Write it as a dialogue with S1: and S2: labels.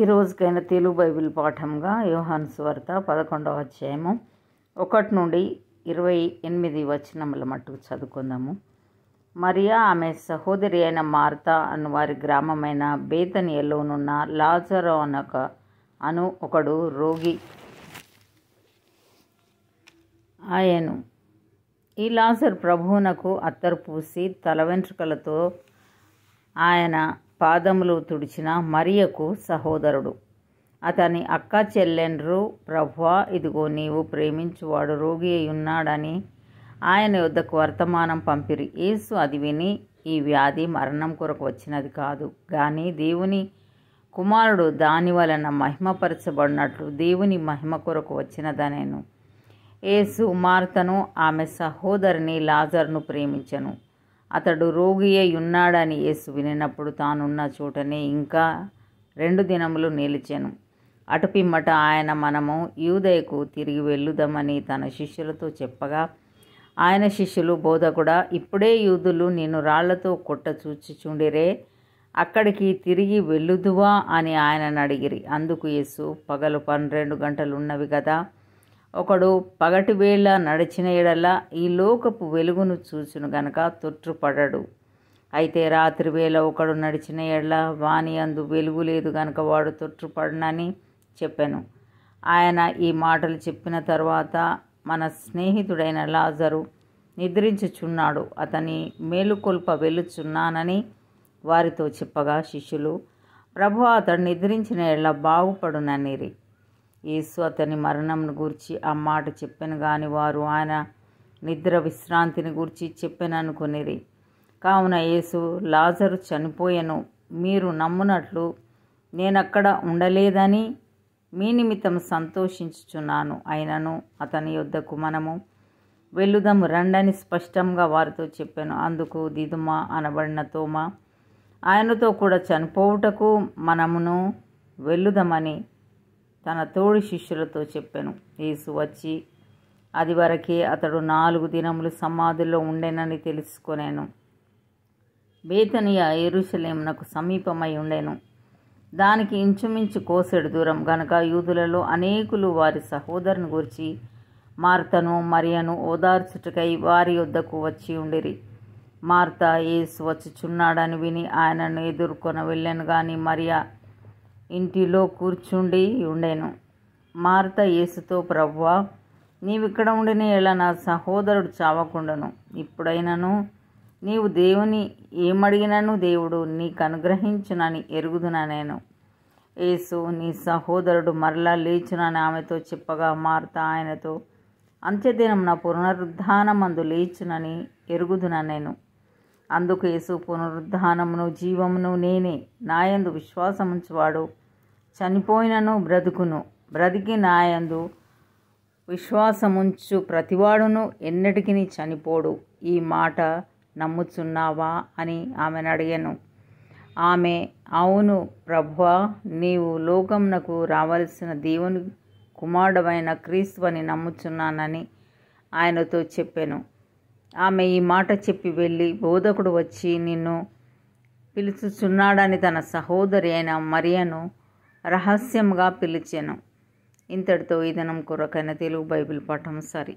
S1: ఈ రోజుకైన తెలుగు బైబిల్ పాఠంగా యోహాన్ స్వార్త పదకొండవ అధ్యాయము ఒకటి నుండి ఇరవై ఎనిమిది వచనముల మట్టుకు చదువుకుందాము మరియా ఆమె సహోదరి అయిన మార్త అను వారి గ్రామమైన బేతనియలోనున్న లాజరో అనక అను ఒకడు రోగి ఆయను ఈ లాజర్ ప్రభువునకు అత్తరు పూసి తల వెంట్రుకలతో ఆయన పాదములు తుడిచిన మరియకు సహోదరుడు అతని అక్క చెల్లెండ్రు ప్రభువా ఇదిగో నీవు ప్రేమించువాడు రోగి అయి ఉన్నాడని ఆయన యుద్ధకు వర్తమానం పంపిరి యేసు అది విని ఈ వ్యాధి మరణం కొరకు వచ్చినది కాదు కానీ దేవుని కుమారుడు దాని వలన మహిమపరచబడినట్లు దేవుని మహిమ కొరకు వచ్చినదనేను ఏసు మార్తను ఆమె సహోదరిని లాజర్ను ప్రేమించను అతడు రోగి అయి ఉన్నాడని యేసు వినినప్పుడు తానున్న చోటనే ఇంకా రెండు దినములు నిలిచాను అటుపిమ్మట ఆయన మనము యూదయకు తిరిగి వెళ్ళుదామని తన శిష్యులతో చెప్పగా ఆయన శిష్యులు బోధకుడా ఇప్పుడే యూదులు నేను రాళ్లతో కొట్ట చూచి చూడిరే అక్కడికి తిరిగి వెళ్ళుదువా అని ఆయనను అడిగిరి అందుకు యేసు పగలు పన్నెండు గంటలు ఉన్నవి కదా ఒకడు పగటి వేళ నడిచిన ఎడల ఈ లోకపు వెలుగును చూచును గనక తొట్టుపడడు అయితే రాత్రి వేళ ఒకడు నడిచిన ఎడల వాణి అందు వెలుగు లేదు గనక వాడు తొట్టుపడనని చెప్పాను ఆయన ఈ మాటలు చెప్పిన తర్వాత మన స్నేహితుడైన లాజరు నిద్రించుచున్నాడు అతని మేలుకొల్ప వెలుచున్నానని వారితో చెప్పగా శిష్యులు ప్రభు అతడు నిద్రించిన ఎడల బాగుపడునని యేసు అతని మరణంను గూర్చి ఆ మాట చెప్పాను కానీ వారు ఆయన నిద్ర విశ్రాంతిని గూర్చి చెప్పాననుకునేది కావున యేసు లాజరు చనిపోయాను మీరు నమ్మునట్లు నేనక్కడ ఉండలేదని మీ నిమిత్తం సంతోషించుచున్నాను అయినను అతని యొద్దకు మనము వెళ్ళుదాము రండని స్పష్టంగా వారితో చెప్పాను అందుకు దిదుమా అనబడిన తోమ ఆయనతో కూడా చనిపోవుటకు మనమును వెళ్ళుదామని తన తోడి శిష్యులతో చెప్పాను యేసు వచ్చి అది వరకే అతడు నాలుగు దినములు సమాధుల్లో ఉండేనని తెలుసుకొనేను బేతనియా ఎరుసలేమునకు సమీపమై ఉండేను దానికి ఇంచుమించు కోసెడు దూరం గనక యూదులలో అనేకులు వారి సహోదరుని గురించి మార్తను మరియను ఓదార్చుటకై వారి వద్దకు వచ్చి ఉండిరి మార్త వచ్చి చున్నాడని విని ఆయనను ఎదుర్కొని వెళ్ళాను కానీ మరియా ఇంటిలో కూర్చుండి ఉండెను మార్త యేసుతో ప్రవ్వా నీవిక్కడ ఉండిన ఎలా నా సహోదరుడు చావకుండను ఇప్పుడైనను నీవు దేవుని ఏమడిగినను దేవుడు నీకు అనుగ్రహించునని ఎరుగుదునా నేను యేసు నీ సహోదరుడు మరలా లేచునని ఆమెతో చెప్పగా మార్త ఆయనతో నా పునరుద్ధానమందు లేచునని ఎరుగుదునా నేను అందుకు యేసు పునరుద్ధానమును జీవమును నేనే నాయందు విశ్వాసముంచువాడు చనిపోయినను బ్రతుకును బ్రతికి నాయందు విశ్వాసముంచు ప్రతివాడును ఎన్నటికిని చనిపోడు ఈ మాట నమ్ముచున్నావా అని ఆమెను అడిగాను ఆమె అవును ప్రభు నీవు లోకమునకు రావలసిన దేవుని కుమారుడమైన క్రీస్తు అని నమ్ముచున్నానని ఆయనతో చెప్పాను ఆమె ఈ మాట చెప్పి వెళ్ళి బోధకుడు వచ్చి నిన్ను పిలుచుచున్నాడని తన సహోదరి అయిన మరియను రహస్యంగా పిలిచాను ఇంతటితో ఈ దినం కొరకైన తెలుగు బైబిల్ పాఠం సరి